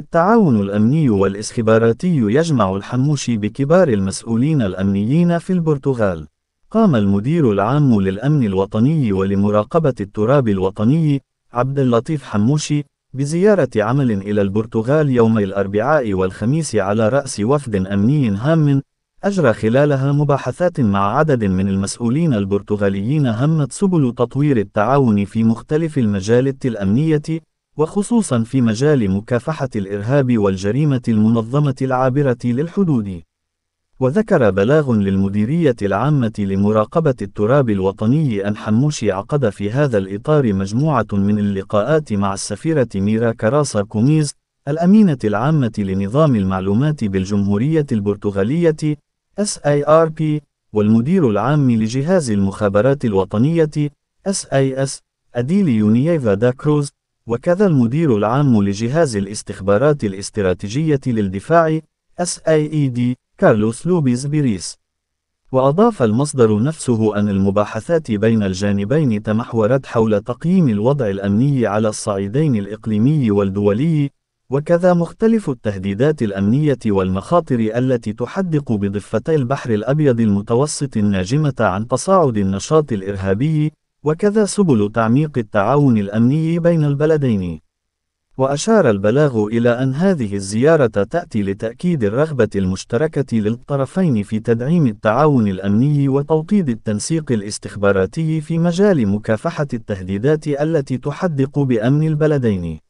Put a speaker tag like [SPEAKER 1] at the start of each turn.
[SPEAKER 1] التعاون الأمني والاستخباراتي يجمع الحموشي بكبار المسؤولين الأمنيين في البرتغال. قام المدير العام للأمن الوطني ولمراقبة التراب الوطني عبد اللطيف حموشي بزيارة عمل إلى البرتغال يوم الأربعاء والخميس على رأس وفد أمني هام أجرى خلالها مباحثات مع عدد من المسؤولين البرتغاليين همت سبل تطوير التعاون في مختلف المجالات الأمنية وخصوصا في مجال مكافحة الإرهاب والجريمة المنظمة العابرة للحدود. وذكر بلاغ للمديرية العامة لمراقبة التراب الوطني أن حموشي عقد في هذا الإطار مجموعة من اللقاءات مع السفيرة ميرا كراسا كوميز الأمينة العامة لنظام المعلومات بالجمهورية البرتغالية SIRP والمدير العام لجهاز المخابرات الوطنية SIS أديلي يونييفا دا كروز وكذا المدير العام لجهاز الاستخبارات الاستراتيجية للدفاع SAED كارلوس لوبيز بيريس وأضاف المصدر نفسه أن المباحثات بين الجانبين تمحورت حول تقييم الوضع الأمني على الصعيدين الإقليمي والدولي وكذا مختلف التهديدات الأمنية والمخاطر التي تحدق بضفتي البحر الأبيض المتوسط الناجمة عن تصاعد النشاط الإرهابي وكذا سبل تعميق التعاون الأمني بين البلدين. وأشار البلاغ إلى أن هذه الزيارة تأتي لتأكيد الرغبة المشتركة للطرفين في تدعيم التعاون الأمني وتوطيد التنسيق الاستخباراتي في مجال مكافحة التهديدات التي تحدق بأمن البلدين.